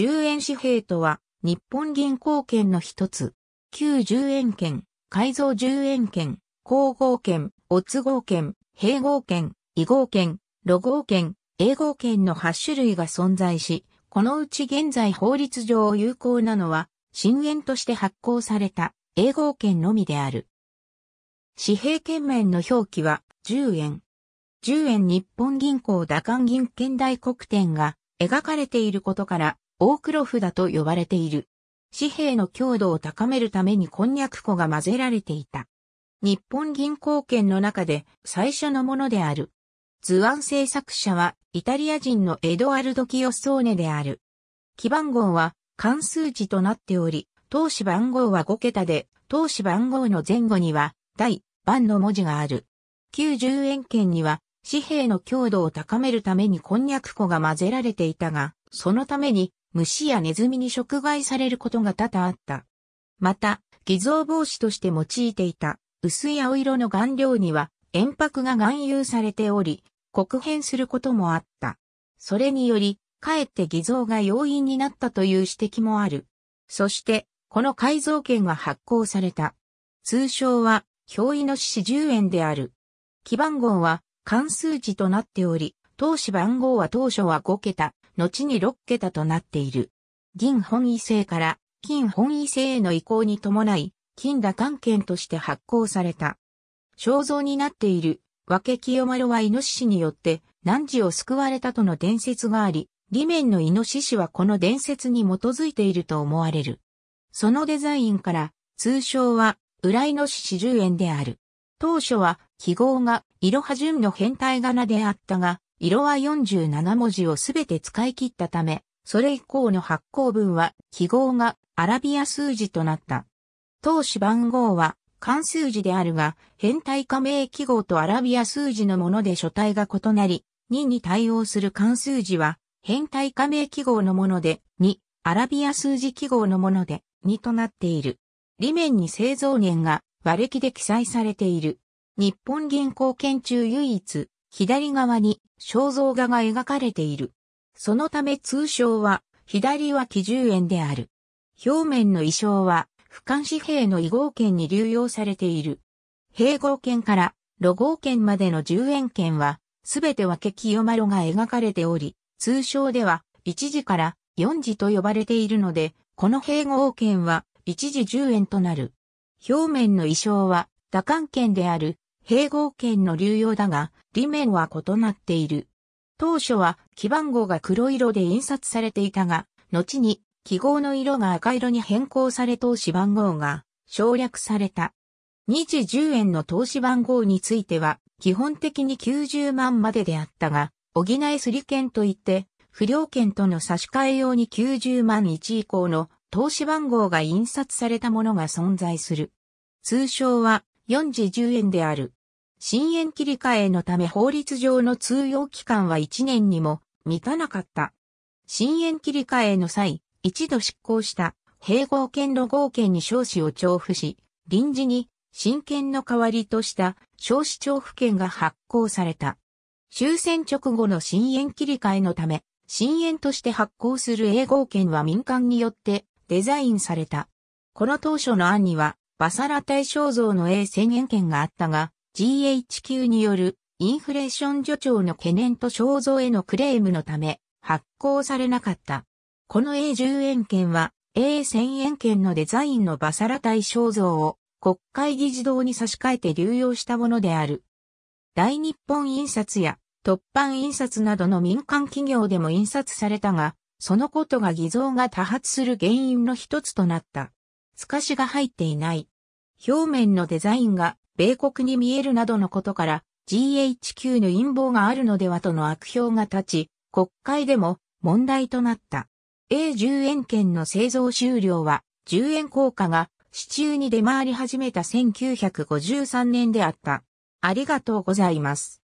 10円紙幣とは、日本銀行券の一つ。旧10円券、改造10円券、皇后券、おつ号券、併合券、異合券、ロ合券、英合券の8種類が存在し、このうち現在法律上有効なのは、新円として発行された英合券のみである。紙幣券面の表記は10円。10円日本銀行打艦銀券大黒点が描かれていることから大黒札と呼ばれている。紙幣の強度を高めるためにこんにゃく粉が混ぜられていた。日本銀行券の中で最初のものである。図案制作者はイタリア人のエドアルド・キオソーネである。基番号は関数字となっており、当紙番号は5桁で、当紙番号の前後には、第、番の文字がある。90円券には、紙幣の強度を高めるためにこんにゃく粉が混ぜられていたが、そのために虫やネズミに食害されることが多々あった。また、偽造防止として用いていた薄い青色の顔料には塩白が含有されており、黒変することもあった。それにより、かえって偽造が要因になったという指摘もある。そして、この改造権が発行された。通称は、表意の四十円である。基番号は、関数字となっており、当市番号は当初は5桁、後に6桁となっている。銀本位制から金本位制への移行に伴い、金打関券として発行された。肖像になっている、分け清丸はイノシシによって、汝を救われたとの伝説があり、裏面のイノシシはこの伝説に基づいていると思われる。そのデザインから、通称は、裏イノシシ十円である。当初は、記号が、いろは順の変態仮名であったが、色は47文字をすべて使い切ったため、それ以降の発行文は記号がアラビア数字となった。当紙番号は関数字であるが、変態加盟記号とアラビア数字のもので書体が異なり、2に対応する関数字は、変態加盟記号のもので、2、アラビア数字記号のもので、2となっている。裏面に製造年が和暦で記載されている。日本銀行券中唯一、左側に肖像画が描かれている。そのため通称は、左は基準円である。表面の意匠は、俯瞰紙幣の異号券に流用されている。併合券から露号券までの10円券は、すべて分け清丸が描かれており、通称では、1時から4時と呼ばれているので、この併合券は、1時10円となる。表面の意匠は、打艦券である、併合券の流用だが、裏面は異なっている。当初は記番号が黒色で印刷されていたが、後に記号の色が赤色に変更され投資番号が省略された。日10円の投資番号については、基本的に90万までであったが、補いすり券といって、不良券との差し替え用に90万1以降の投資番号が印刷されたものが存在する。通称は4時10円である。深淵切り替えのため法律上の通用期間は1年にも満たなかった。深淵切り替えの際、一度執行した併合権の合権に少子を調布し、臨時に親権の代わりとした少子調布権が発行された。終戦直後の深淵切り替えのため、深淵として発行する英合権は民間によってデザインされた。この当初の案には、バサラ対象像の英宣言権があったが、GHQ によるインフレーション助長の懸念と肖像へのクレームのため発行されなかった。この A10 円券は A1000 円券のデザインのバサラ対肖像を国会議事堂に差し替えて流用したものである。大日本印刷や突版印刷などの民間企業でも印刷されたが、そのことが偽造が多発する原因の一つとなった。透かしが入っていない。表面のデザインが米国に見えるなどのことから、GHQ の陰謀があるのではとの悪評が立ち、国会でも問題となった。A10 円券の製造終了は、10円硬貨が市中に出回り始めた1953年であった。ありがとうございます。